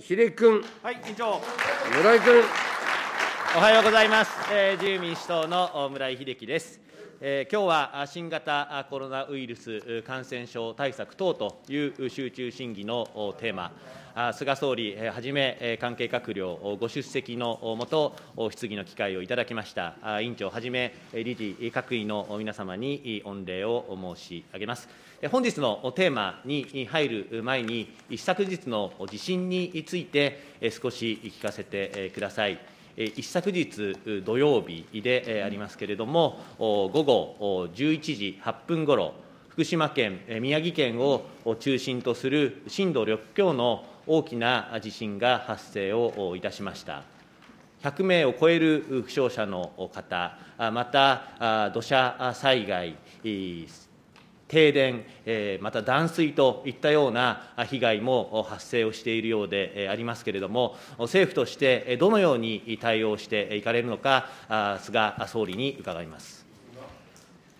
秀君、はい、委員長。村井君。おはようございます。えー、自由民主党の村井秀樹です。えー、今日は新型コロナウイルス感染症対策等という集中審議のテーマ、菅総理はじめ関係閣僚ご出席のもと、質疑の機会をいただきました、委員長はじめ、理事、各位の皆様に御礼を申し上げます。本日のテーマに入る前に、一昨日の地震について少し聞かせてください。一昨日土曜日でありますけれども、午後11時8分ごろ、福島県、宮城県を中心とする震度6強の大きな地震が発生をいたしました。100名を超える負傷者の方、また土砂災害、停電、また断水といったような被害も発生をしているようでありますけれども、政府としてどのように対応していかれるのか、菅総理に伺います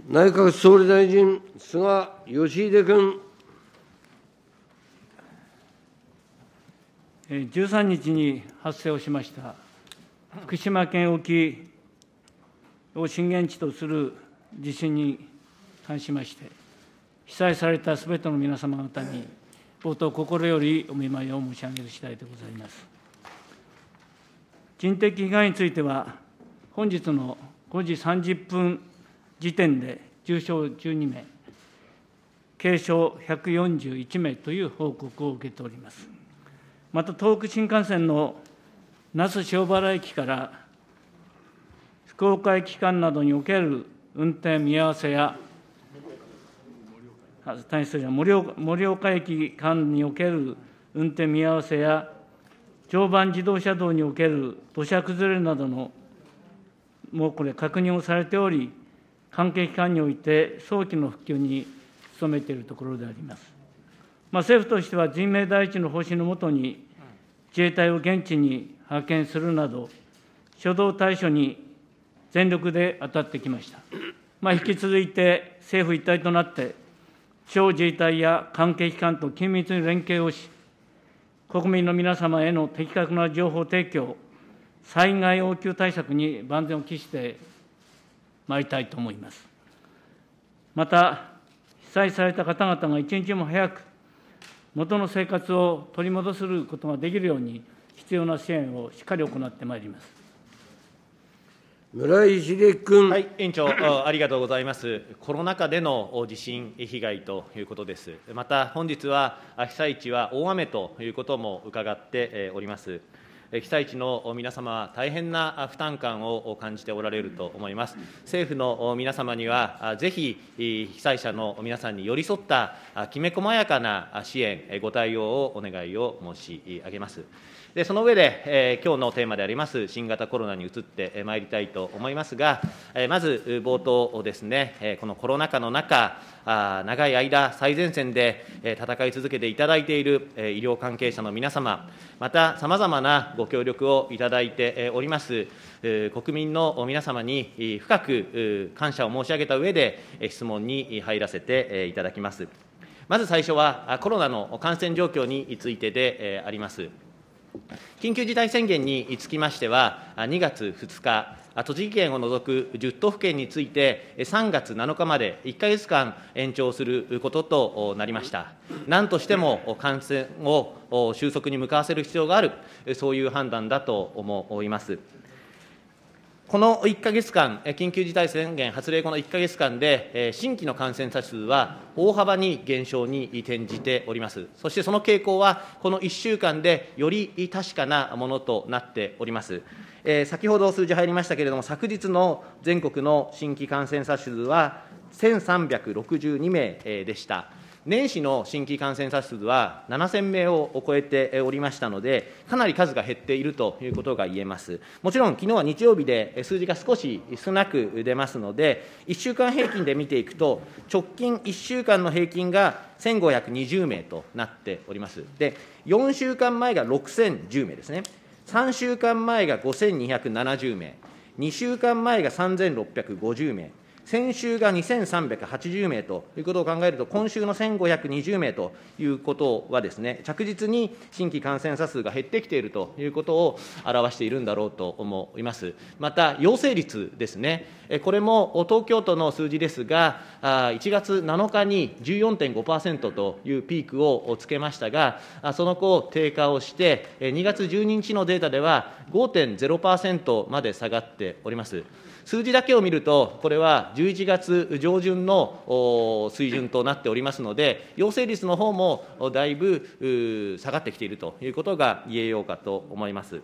内閣総理大臣、菅義偉君。13日に発生をしました福島県沖を震源地とする地震に関しまして、被災されたすべての皆様方に、冒頭、心よりお見舞いを申し上げる次第でございます。人的被害については、本日の5時30分時点で重症12名、軽傷141名という報告を受けております。また、東北新幹線の那須塩原駅から福岡駅間などにおける運転見合わせや谷総理は盛岡駅間における運転見合わせや、常磐自動車道における土砂崩れなどのもうこれ、確認をされており、関係機関において早期の復旧に努めているところであります。まあ、政府としては人命第一の方針のもとに、自衛隊を現地に派遣するなど、初動対処に全力で当たってきました。まあ、引き続いて政府一体となって、地方自治体や関係機関と緊密に連携をし、国民の皆様への的確な情報提供、災害応急対策に万全を期してまいりたいと思います。また、被災された方々が一日も早く元の生活を取り戻すことができるように、必要な支援をしっかり行ってまいります。村井秀君、はい、委員長ありがとうございます、コロナ禍での地震被害ということです、また本日は被災地は大雨ということも伺っております。被災地の皆様は大変な負担感を感じておられると思います。政府の皆様には、ぜひ被災者の皆さんに寄り添ったきめ細やかな支援、ご対応をお願いを申し上げます。でその上で、えー、今日のテーマであります新型コロナに移ってまいりたいと思いますが、えー、まず冒頭ですね、えこのコロナ禍の中あ長い間最前線で、え戦い続けていただいている、え医療関係者の皆様またさまざまなご協力をいただいております、え国民の皆様に深く感謝を申し上げた上で質問に入らせていただきます。まず最初はコロナの感染状況についてであります。緊急事態宣言につきましては、2月2日、栃木県を除く10都府県について、3月7日まで1か月間延長することとなりました。なんとしても感染を収束に向かわせる必要がある、そういう判断だと思います。この1か月間、緊急事態宣言発令後の1か月間で、新規の感染者数は大幅に減少に転じております。そしてその傾向は、この1週間でより確かなものとなっております。えー、先ほど数字入りましたけれども、昨日の全国の新規感染者数は1362名でした。年始の新規感染者数は7000名を超えておりましたので、かなり数が減っているということが言えます。もちろん、昨日は日曜日で数字が少し少なく出ますので、1週間平均で見ていくと、直近1週間の平均が1520名となっております。で、4週間前が6010名ですね。3週間前が5270名、2週間前が3650名、先週が2380名ということを考えると、今週の1520名ということはですね、着実に新規感染者数が減ってきているということを表しているんだろうと思います。また、陽性率ですね、これも東京都の数字ですが、1月7日に14.5%というピークをつけましたが、その後、低下をして、2月12日のデータでは5.0%まで下がっております。数字だけを見ると、これは11月上旬の水準となっておりますので、陽性率の方もだいぶ下がってきているということが言えようかと思います。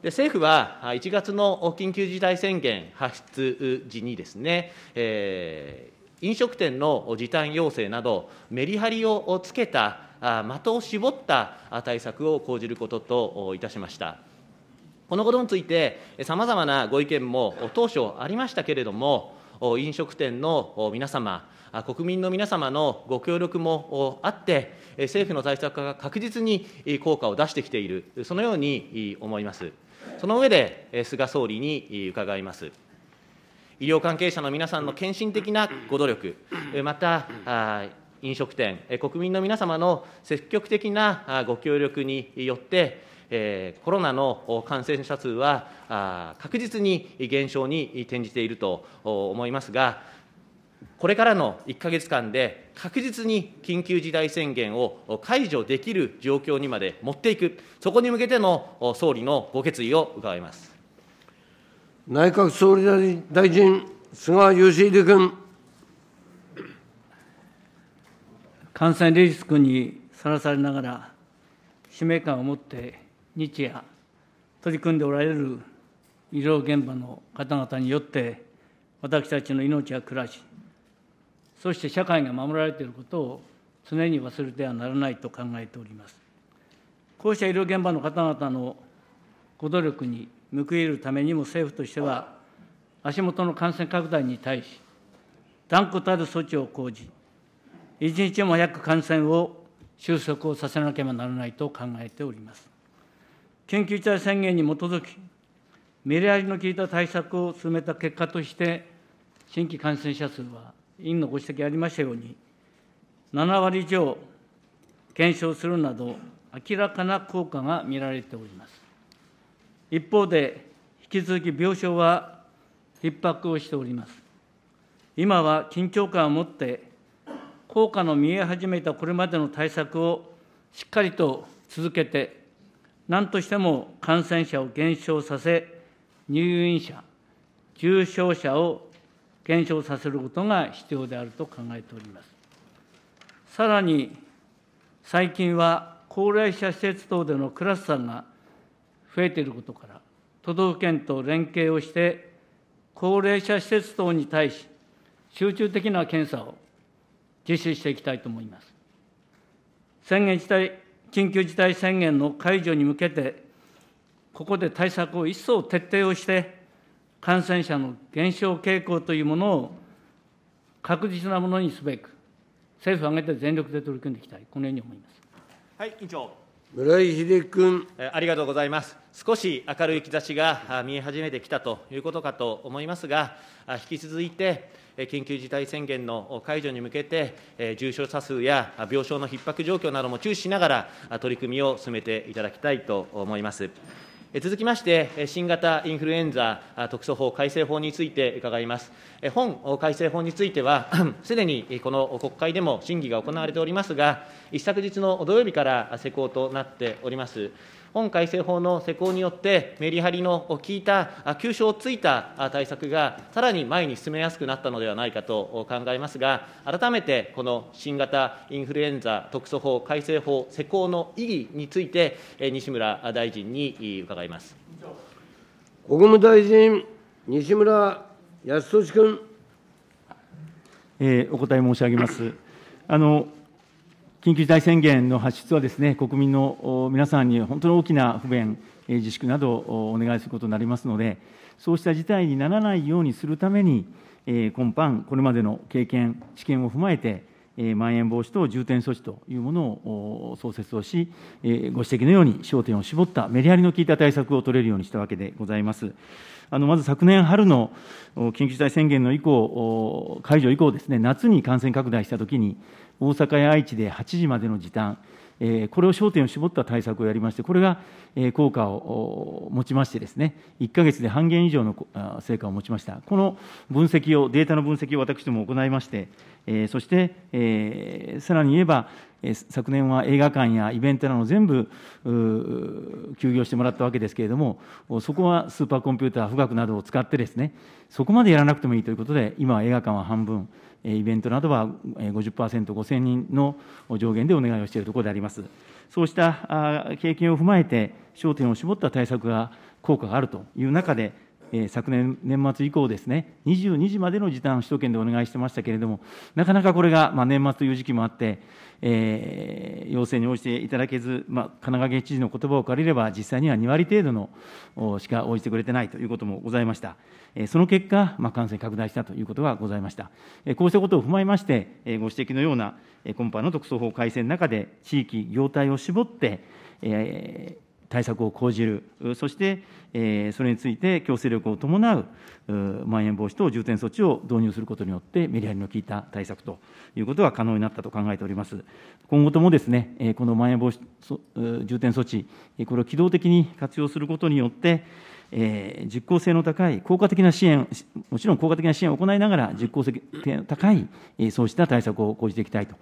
で政府は1月の緊急事態宣言発出時にですね、えー、飲食店の時短要請など、メリハリをつけた、的を絞った対策を講じることといたしました。このことについて、さまざまなご意見も当初ありましたけれども、飲食店の皆様、国民の皆様のご協力もあって、政府の対策が確実に効果を出してきている、そのように思います。その上で、菅総理に伺います。医療関係者の皆さんの献身的なご努力、また、飲食店、国民の皆様の積極的なご協力によって、コロナの感染者数は確実に減少に転じていると思いますが、これからの1か月間で、確実に緊急事態宣言を解除できる状況にまで持っていく、そこに向けての総理のご決意を伺います内閣総理大臣、菅義偉君。感染リスクにさらされながら、使命感を持って日夜取り組んでおられる医療現場の方々によって私たちの命や暮らしそして社会が守られていることを常に忘れてはならないと考えておりますこうした医療現場の方々のご努力に報いるためにも政府としては足元の感染拡大に対し断固たる措置を講じ一日も早く感染を収束をさせなければならないと考えております。緊急事態宣言に基づき、メリハリの効いた対策を進めた結果として、新規感染者数は、委員のご指摘ありましたように、7割以上減少するなど、明らかな効果が見られております。一方で、引き続き病床は逼迫をしております。今は緊張感を持って、効果の見え始めたこれまでの対策をしっかりと続けて、何としても感染者を減少させ、入院者、重症者を減少させることが必要であると考えております。さらに、最近は高齢者施設等でのクラスターが増えていることから、都道府県と連携をして、高齢者施設等に対し、集中的な検査を実施していきたいと思います。宣言自体緊急事態宣言の解除に向けて、ここで対策を一層徹底をして、感染者の減少傾向というものを確実なものにすべく、政府を挙げて全力で取り組んでいきたい、このように思います。はい、委員長。村井秀君。ありがとうございます。少し明るい兆しが見え始めてきたということかと思いますが、引き続いて、緊急事態宣言の解除に向けて、重症者数や病床の逼迫状況なども注視しながら、取り組みを進めていただきたいと思います。続きまして、新型インフルエンザ特措法改正法について伺います。本改正法については、すでにこの国会でも審議が行われておりますが、一昨日の土曜日から施行となっております。本改正法の施行によって、メリハリの効いた、急所をついた対策が、さらに前に進めやすくなったのではないかと考えますが、改めてこの新型インフルエンザ特措法改正法施行の意義について、西村大臣に伺います国務大臣、西村康稔君。えー、お答え申し上げます。あの緊急事態宣言の発出はですね、国民の皆さんに本当に大きな不便、自粛などをお願いすることになりますので、そうした事態にならないようにするために、今般、これまでの経験、知見を踏まえて、まん延防止等重点措置というものを創設をし、ご指摘のように焦点を絞ったメリハリの効いた対策を取れるようにしたわけでございます。あのまず昨年春の緊急事態宣言の以降、解除以降ですね、夏に感染拡大したときに、大阪や愛知で8時までの時短、これを焦点を絞った対策をやりまして、これが効果を持ちましてですね、1か月で半減以上の成果を持ちました。この分析を、データの分析を私ども行いまして、そして、さらに言えば、昨年は映画館やイベントなど全部休業してもらったわけですけれども、そこはスーパーコンピューター、富岳などを使ってですね、そこまでやらなくてもいいということで、今は映画館は半分、イベントなどは50%、5000人の上限でお願いをしているところであります。そうした経験を踏まえて、焦点を絞った対策が効果があるという中で、え昨年年末以降ですね、22時までの時短、首都圏でお願いしてましたけれども、なかなかこれが、まあ、年末という時期もあって、えー、要請に応じていただけず、まあ、神奈川県知事の言葉を借りれば、実際には2割程度のしか応じてくれてないということもございました。えー、その結果、まあ、感染拡大したということがございました。えー、こうしたことを踏まえまして、えー、ご指摘のような、えー、今般の特措法改正の中で、地域、業態を絞って、えー対策を講じる、そして、えそれについて強制力を伴うまん延防止等重点措置を導入することによって、メリハリの効いた対策ということが可能になったと考えております。今後ともですね、このまん延防止重点措置、これを機動的に活用することによって、え実効性の高い、効果的な支援、もちろん効果的な支援を行いながら、実効性の高い、えそうした対策を講じていきたいと、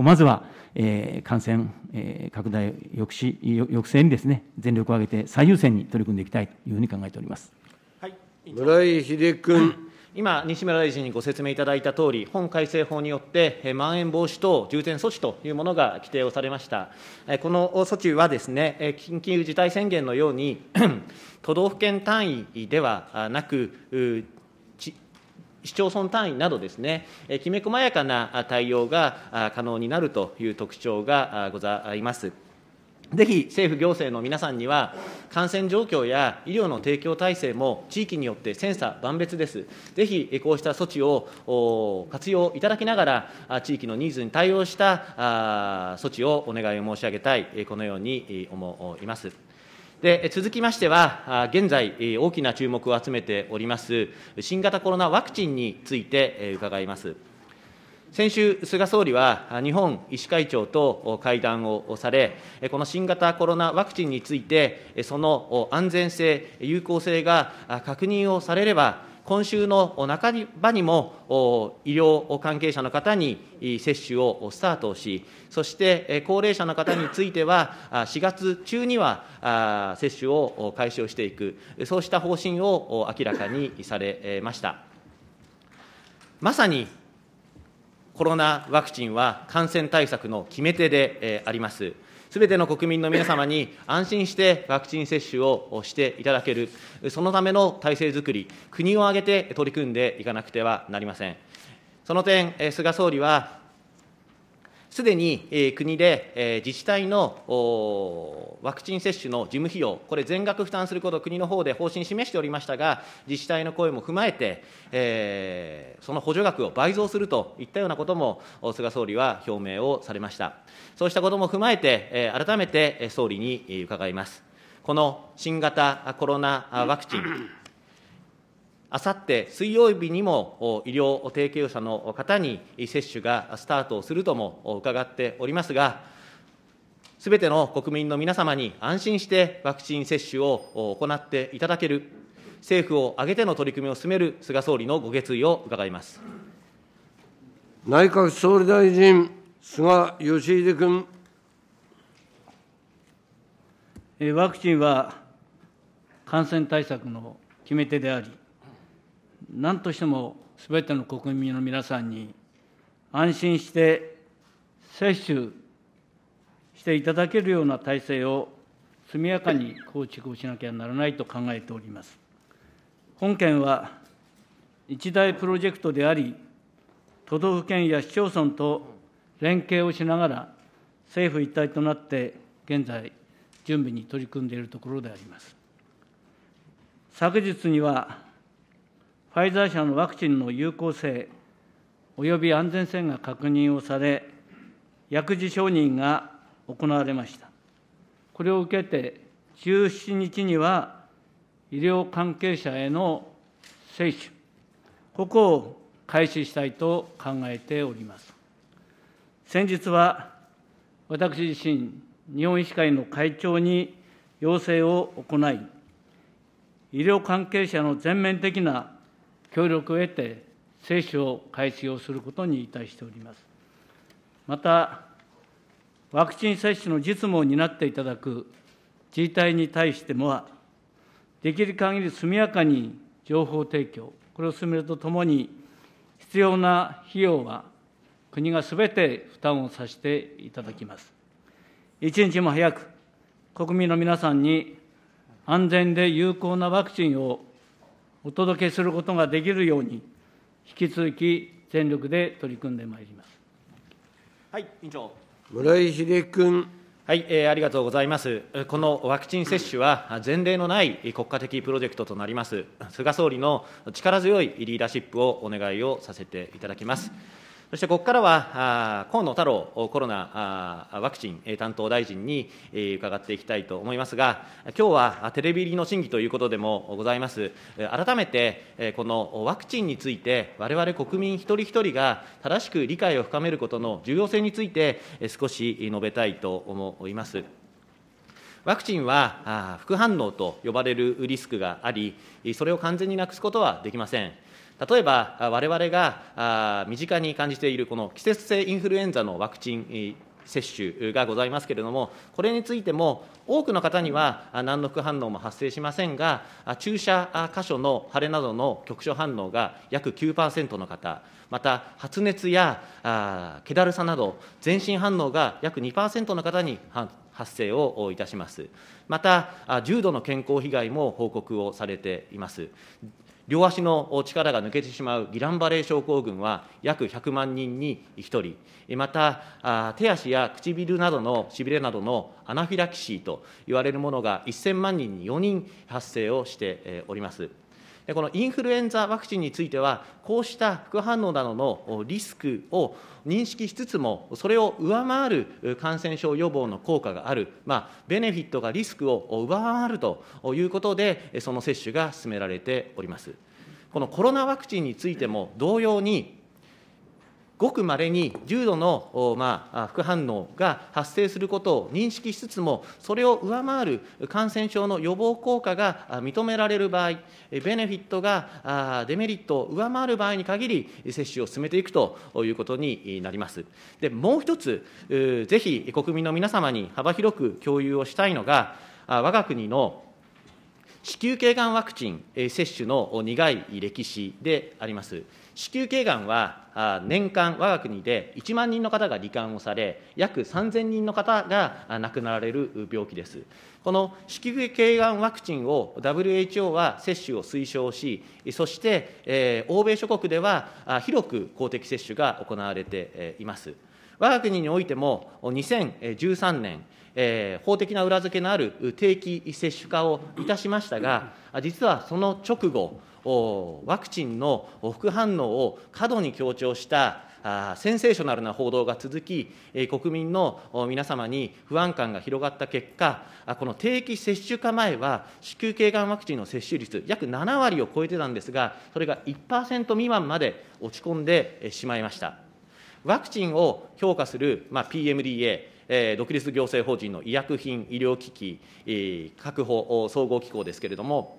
まずは、え感染、え拡大抑止抑制にです、ね、全力を挙げて最優先に取り組んでいきたいというふうに考えております、はい、村井秀君。今、西村大臣にご説明いただいたとおり、本改正法によって、まん延防止等重点措置というものが規定をされました。この措置はですね、緊急事態宣言のように、都道府県単位ではなく、市町村単位などですね、きめ細やかな対応が可能になるという特徴がございます。ぜひ政府、行政の皆さんには、感染状況や医療の提供体制も地域によって千差万別です。ぜひこうした措置を活用いただきながら、地域のニーズに対応した措置をお願いを申し上げたい、このように思います。で続きましては、現在、大きな注目を集めております、新型コロナワクチンについて伺います。先週、菅総理は日本医師会長と会談をされ、この新型コロナワクチンについて、その安全性、有効性が確認をされれば、今週の半ばにも医療関係者の方に接種をスタートし、そして高齢者の方については、4月中には接種を開始をしていく、そうした方針を明らかにされました。まさにコロナワクチンは感染対策の決め手であります。すべての国民の皆様に安心してワクチン接種をしていただける、そのための体制づくり、国を挙げて取り組んでいかなくてはなりません。その点、菅総理はすでに国で自治体のワクチン接種の事務費用、これ、全額負担することを国の方で方針示しておりましたが、自治体の声も踏まえて、その補助額を倍増するといったようなことも、菅総理は表明をされました。そうしたことも踏まえて、改めて総理に伺います。この新型コロナワクチンあさって水曜日にも医療提供者の方に接種がスタートするとも伺っておりますが、すべての国民の皆様に安心してワクチン接種を行っていただける、政府を挙げての取り組みを進める菅総理のご決意を伺います内閣総理大臣、菅義偉君。ワクチンは感染対策の決め手であり、何としてもすべての国民の皆さんに安心して接種していただけるような体制を速やかに構築をしなきゃならないと考えております。本件は一大プロジェクトであり、都道府県や市町村と連携をしながら、政府一体となって現在、準備に取り組んでいるところであります。昨日にはファイザー社のワクチンの有効性および安全性が確認をされ、薬事承認が行われました。これを受けて、17日には医療関係者への接種、ここを開始したいと考えております。先日は、私自身、日本医師会の会長に要請を行い、医療関係者の全面的な協力を得て、聖書を開始をすることにいたしております。また、ワクチン接種の実務を担っていただく自治体に対しても、できる限り速やかに情報提供、これを進めるとともに、必要な費用は国がすべて負担をさせていただきます。一日も早く国民の皆さんに安全で有効なワクチンをお届けすることができるように、引き続き全力で取り組んでまいります。はい、委員長。村井秀君。はい、えー、ありがとうございます。このワクチン接種は前例のない国家的プロジェクトとなります。菅総理の力強いリーダーシップをお願いをさせていただきます。そしてここからは、河野太郎コロナワクチン担当大臣に伺っていきたいと思いますが、きょうはテレビ入りの審議ということでもございます、改めてこのワクチンについて、われわれ国民一人一人が正しく理解を深めることの重要性について、少し述べたいと思います。ワクチンは副反応と呼ばれるリスクがあり、それを完全になくすことはできません。例えば、我々が身近に感じているこの季節性インフルエンザのワクチン接種がございますけれども、これについても、多くの方には何の副反応も発生しませんが、注射箇所の腫れなどの局所反応が約9%の方、また発熱や気だるさなど、全身反応が約2%の方に発生をいたします。また、重度の健康被害も報告をされています。両足の力が抜けてしまうギランバレー症候群は約100万人に1人、また手足や唇などのしびれなどのアナフィラキシーといわれるものが1000万人に4人発生をしております。このインフルエンザワクチンについては、こうした副反応などのリスクを認識しつつも、それを上回る感染症予防の効果がある、まあ、ベネフィットがリスクを上回るということで、その接種が進められております。このコロナワクチンについても同様にごくまれに重度の、まあ、副反応が発生することを認識しつつも、それを上回る感染症の予防効果が認められる場合、ベネフィットがデメリットを上回る場合に限り、接種を進めていくということになります。でもう一つ、ぜひ国民の皆様に幅広く共有をしたいのが、我が国の子宮頸がんワクチン接種の苦い歴史であります。子宮頸がんは年間、我が国で1万人の方が罹患をされ、約3000人の方が亡くなられる病気です。この子宮頸がんワクチンを WHO は接種を推奨し、そして、えー、欧米諸国では広く公的接種が行われています。我が国においても2013年、法的な裏付けのある定期接種化をいたしましたが、実はその直後、ワクチンの副反応を過度に強調したセンセーショナルな報道が続き、国民の皆様に不安感が広がった結果、この定期接種化前は、子宮頸がんワクチンの接種率、約7割を超えてたんですが、それが1%未満まで落ち込んでしまいました。ワクチンを評価する、まあ、PMDA、えー、独立行政法人の医薬品医療機器、えー、確保総合機構ですけれども、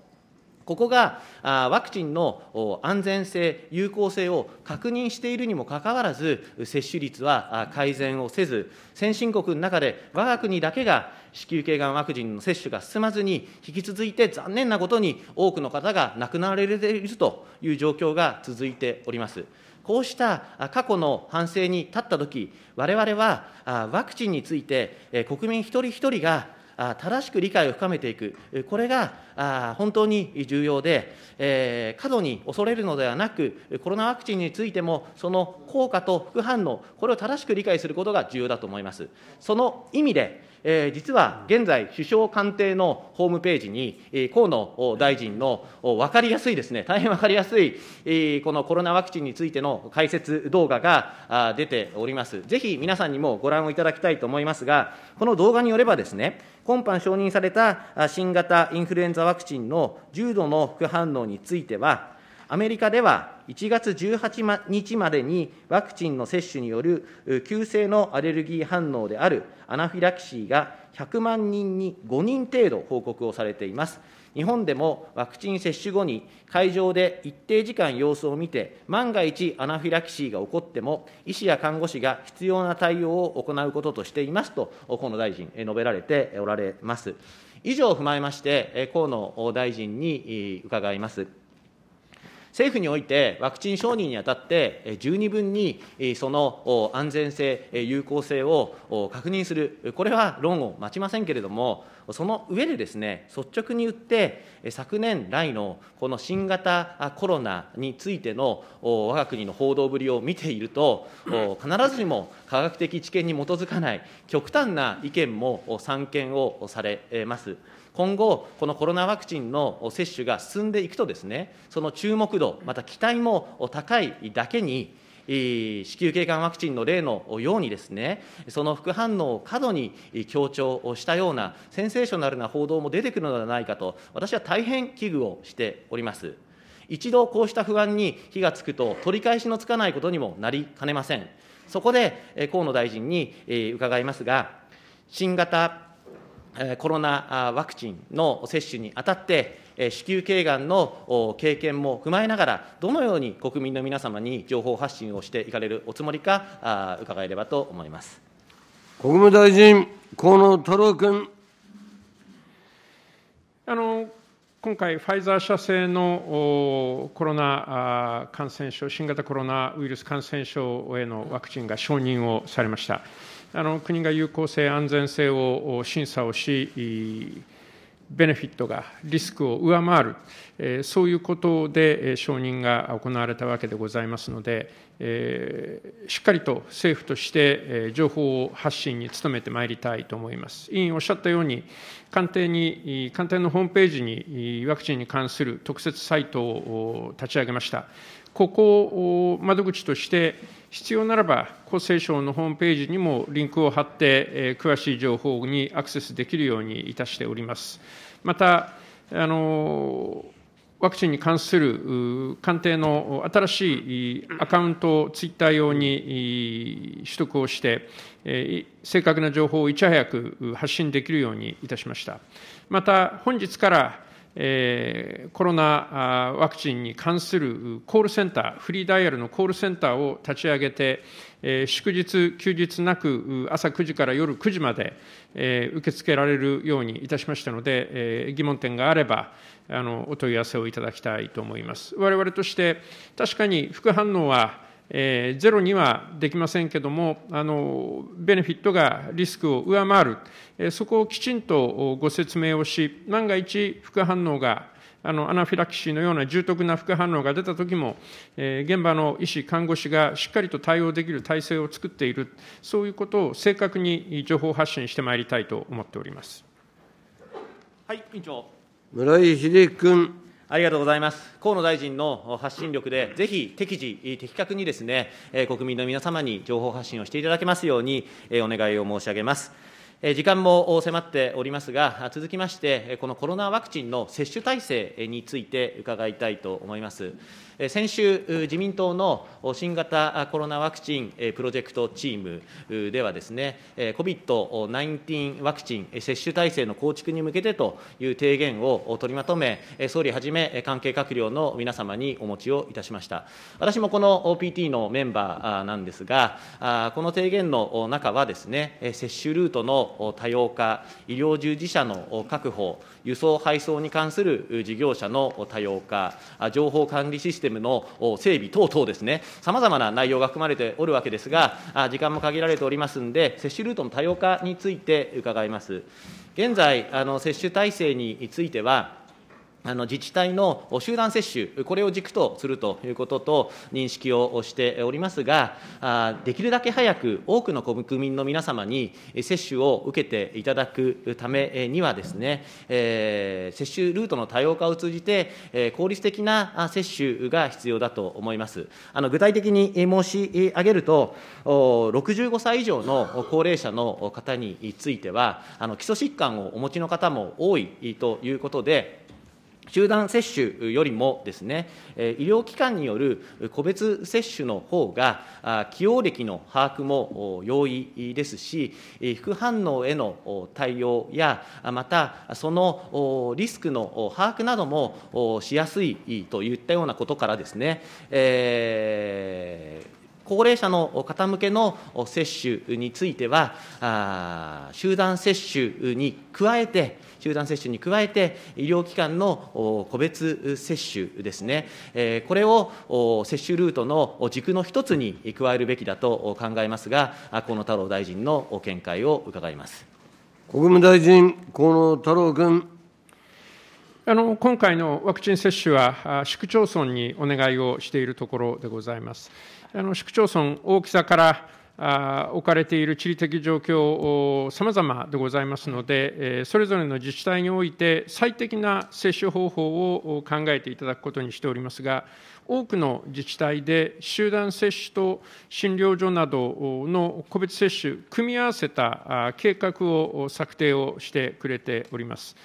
ここがワクチンの安全性、有効性を確認しているにもかかわらず、接種率は改善をせず、先進国の中で我が国だけが子宮頸がんワクチンの接種が進まずに、引き続いて残念なことに多くの方が亡くなられているという状況が続いております。こうした過去の反省に立ったとき、われわれはワクチンについて国民一人一人が正しく理解を深めていく、これが本当に重要で、過度に恐れるのではなく、コロナワクチンについても、その効果と副反応、これを正しく理解することが重要だと思います。その意味でえー、実は現在、首相官邸のホームページに、えー、河野大臣の分かりやすいですね、大変分かりやすい、えー、このコロナワクチンについての解説動画が出ております。ぜひ皆さんにもご覧をいただきたいと思いますが、この動画によればですね、今般承認された新型インフルエンザワクチンの重度の副反応については、アメリカでは1月18日までにワクチンの接種による急性のアレルギー反応であるアナフィラキシーが100万人に5人程度報告をされています。日本でもワクチン接種後に会場で一定時間様子を見て、万が一アナフィラキシーが起こっても、医師や看護師が必要な対応を行うこととしていますと、河野大臣、述べられておられます。以上を踏まえまして、河野大臣に伺います。政府において、ワクチン承認にあたって、十二分にその安全性、有効性を確認する、これは論を待ちませんけれども、その上でですね、率直に言って、昨年来のこの新型コロナについての我が国の報道ぶりを見ていると、必ずしも科学的知見に基づかない極端な意見も散見をされます。今後、このコロナワクチンの接種が進んでいくとですね、その注目度、また期待も高いだけに、子宮頸がんワクチンの例のようにですね、その副反応を過度に強調したような、センセーショナルな報道も出てくるのではないかと、私は大変危惧をしております。一度こうした不安に火がつくと、取り返しのつかないことにもなりかねません。そこで、河野大臣に伺いますが、新型コロナワクチンの接種にあたって、子宮頸がんの経験も踏まえながら、どのように国民の皆様に情報発信をしていかれるおつもりか、伺えればと思います国務大臣、河野太郎君。あの今回、ファイザー社製のコロナ感染症、新型コロナウイルス感染症へのワクチンが承認をされました。あの国が有効性、安全性を審査をし、ベネフィットがリスクを上回る、そういうことで承認が行われたわけでございますので、しっかりと政府として、情報発信に努めてまいりたいと思います。委員おっしゃったように、官邸に官邸のホームページにワクチンに関する特設サイトを立ち上げました。ここを窓口として、必要ならば、厚生省のホームページにもリンクを貼って、詳しい情報にアクセスできるようにいたしております。また、あのワクチンに関する官邸の新しいアカウントをツイッター用に取得をして、正確な情報をいち早く発信できるようにいたしました。また、本日からえコロナワクチンに関するコールセンター、フリーダイヤルのコールセンターを立ち上げて、え祝日、休日なく、朝9時から夜9時まで、え受け付けられるようにいたしましたので、え疑問点があればあの、お問い合わせをいただきたいと思います。我々として確かに副反応はえー、ゼロにはできませんけれども、あの、ベネフィットがリスクを上回る、えー、そこをきちんとご説明をし、万が一副反応があのアナフィラキシーのような重篤な副反応が出たときも、えー、現場の医師、看護師がしっかりと対応できる体制を作っている、そういうことを正確に情報発信してまいりたいと思っております。はい、委員長。村井秀君。ありがとうございます。河野大臣の発信力で、ぜひ適時、的確にですね、国民の皆様に情報発信をしていただけますように、お願いを申し上げます。時間も迫っておりますが、続きまして、このコロナワクチンの接種体制について伺いたいと思います。先週、自民党の新型コロナワクチンプロジェクトチームではですね、COVID-19 ワクチン接種体制の構築に向けてという提言を取りまとめ、総理はじめ関係閣僚の皆様にお持ちをいたしました。私もこの PT のメンバーなんですが、この提言の中はですね、接種ルートのの多様化、医療従事者の確保、輸送・配送に関する事業者の多様化、情報管理システムの整備等々ですね、さまざまな内容が含まれておるわけですが、時間も限られておりますんで、接種ルートの多様化について伺います。現在、あの接種体制については、あの自治体の集団接種、これを軸とするということと認識をしておりますが、できるだけ早く多くの国民の皆様に接種を受けていただくためにはですね、接種ルートの多様化を通じて、効率的な接種が必要だと思います。あの具体的に申し上げると、65歳以上の高齢者の方については、あの基礎疾患をお持ちの方も多いということで、集団接種よりもですね、医療機関による個別接種の方が、起用歴の把握も容易ですし、副反応への対応や、またそのリスクの把握などもしやすいといったようなことからですね、えー高齢者の方向けの接種については、集団接種に加えて、集団接種に加えて、医療機関の個別接種ですね、これを接種ルートの軸の一つに加えるべきだと考えますが、河野太郎大臣の見解を伺います国務大臣、河野太郎君。あの今回のワクチン接種は、市区町村にお願いをしているところでございます。あの市区町村、大きさから置かれている地理的状況、さまざまでございますので、それぞれの自治体において、最適な接種方法を考えていただくことにしておりますが、多くの自治体で集団接種と診療所などの個別接種、組み合わせた計画を策定をしてくれております。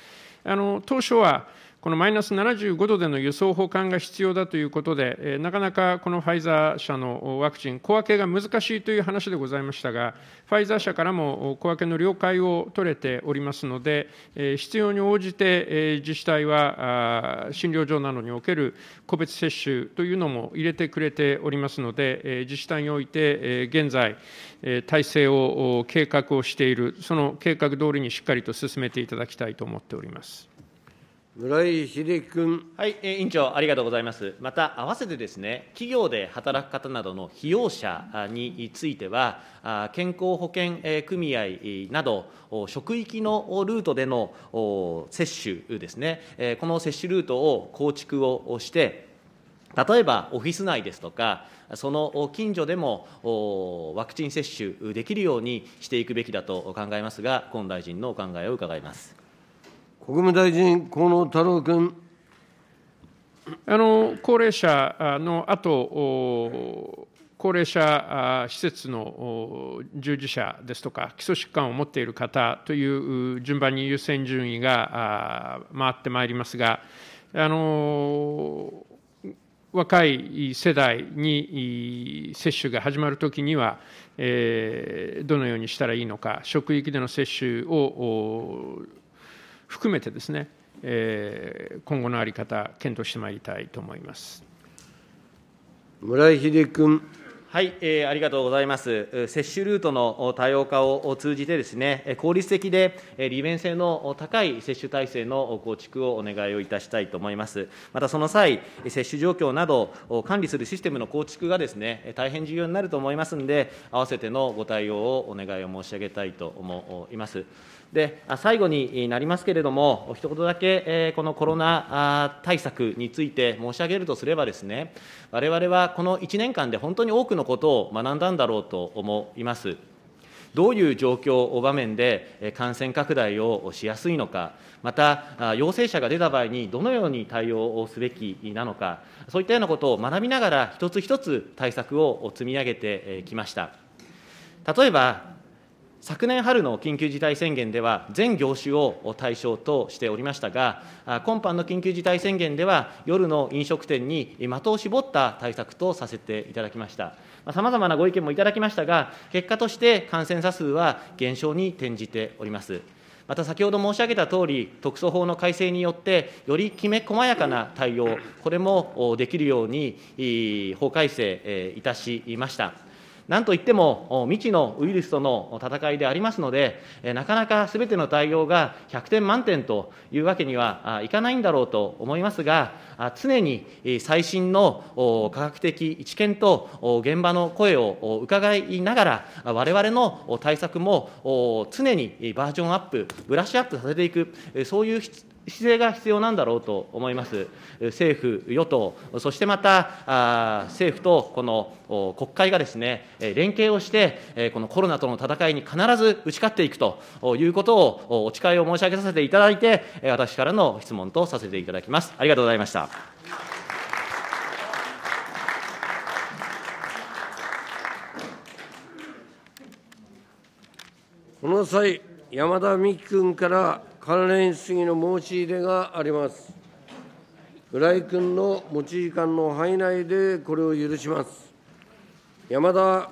あの当初はこのマイナス75度での輸送保管が必要だということで、なかなかこのファイザー社のワクチン、小分けが難しいという話でございましたが、ファイザー社からも小分けの了解を取れておりますので、必要に応じて自治体は診療所などにおける個別接種というのも入れてくれておりますので、自治体において現在、体制を計画をしている、その計画通りにしっかりと進めていただきたいと思っております。村井秀樹君。はい、委員長、ありがとうございます。また、併せてですね、企業で働く方などの被用者については、健康保険組合など、職域のルートでの接種ですね、この接種ルートを構築をして、例えばオフィス内ですとか、その近所でもワクチン接種できるようにしていくべきだと考えますが、河野大臣のお考えを伺います。国務大臣、河野太郎君。あの高齢者のあと、高齢者施設の従事者ですとか、基礎疾患を持っている方という順番に優先順位が回ってまいりますが、あの若い世代に接種が始まるときには、えどのようにしたらいいのか、職域での接種を含めてですね、えー、今後のあり方、検討してまいりたいと思います村井秀君。はい、えー、ありがとうございます。接種ルートの多様化を通じてですね、効率的で利便性の高い接種体制の構築をお願いをいたしたいと思います。またその際、接種状況など管理するシステムの構築がですね、大変重要になると思いますので、合わせてのご対応をお願いを申し上げたいと思います。で最後になりますけれども、一言だけこのコロナ対策について申し上げるとすればですね、われわれはこの1年間で本当に多くのことを学んだんだろうと思います。どういう状況、場面で感染拡大をしやすいのか、また陽性者が出た場合にどのように対応をすべきなのか、そういったようなことを学びながら、一つ一つ対策を積み上げてきました。例えば昨年春の緊急事態宣言では、全業種を対象としておりましたが、今般の緊急事態宣言では、夜の飲食店に的を絞った対策とさせていただきました。さまざ、まなご意見もいただきましたが、結果として感染者数は減少に転じております。また先ほど申し上げたとおり、特措法の改正によって、よりきめ細やかな対応、これもできるように法改正いたしました。なんといっても未知のウイルスとの戦いでありますので、なかなかすべての対応が100点満点というわけにはいかないんだろうと思いますが、常に最新の科学的知見と現場の声を伺いながら、われわれの対策も常にバージョンアップ、ブラッシュアップさせていく、そういう姿勢が必要なんだろうと思います。政府、与党、そしてまた政府とこの国会がですね、連携をして、このコロナとの戦いに必ず打ち勝っていくということをお誓いを申し上げさせていただいて、私からの質問とさせていただきます。ありがとうございました。この際、山田美樹君から関連質疑の申し入れがあります。浦井君の持ち時間の範囲内でこれを許します。山田